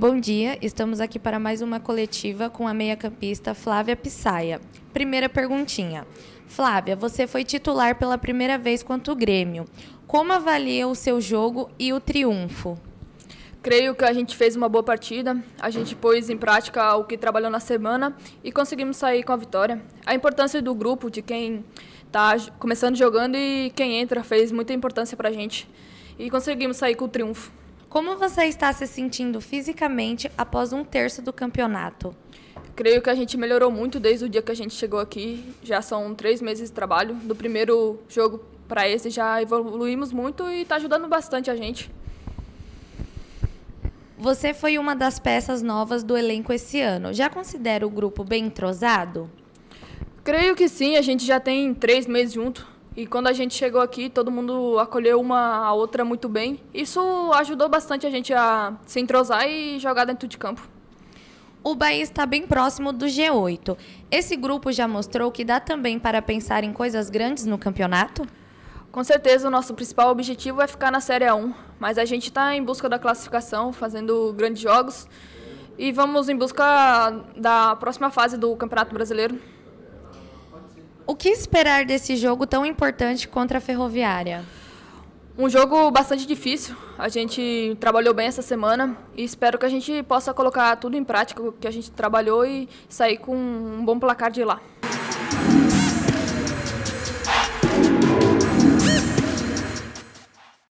Bom dia, estamos aqui para mais uma coletiva com a meia-campista Flávia Pissaia. Primeira perguntinha. Flávia, você foi titular pela primeira vez contra o Grêmio. Como avalia o seu jogo e o triunfo? Creio que a gente fez uma boa partida, a gente pôs em prática o que trabalhou na semana e conseguimos sair com a vitória. A importância do grupo, de quem está começando jogando e quem entra, fez muita importância para a gente. E conseguimos sair com o triunfo. Como você está se sentindo fisicamente após um terço do campeonato? Creio que a gente melhorou muito desde o dia que a gente chegou aqui. Já são três meses de trabalho. Do primeiro jogo para esse já evoluímos muito e está ajudando bastante a gente. Você foi uma das peças novas do elenco esse ano. Já considera o grupo bem entrosado? Creio que sim. A gente já tem três meses junto. E quando a gente chegou aqui, todo mundo acolheu uma a outra muito bem. Isso ajudou bastante a gente a se entrosar e jogar dentro de campo. O Bahia está bem próximo do G8. Esse grupo já mostrou que dá também para pensar em coisas grandes no campeonato? Com certeza, o nosso principal objetivo é ficar na Série A1, mas a gente está em busca da classificação, fazendo grandes jogos e vamos em busca da próxima fase do Campeonato Brasileiro. O que esperar desse jogo tão importante contra a Ferroviária? Um jogo bastante difícil. A gente trabalhou bem essa semana e espero que a gente possa colocar tudo em prática o que a gente trabalhou e sair com um bom placar de lá.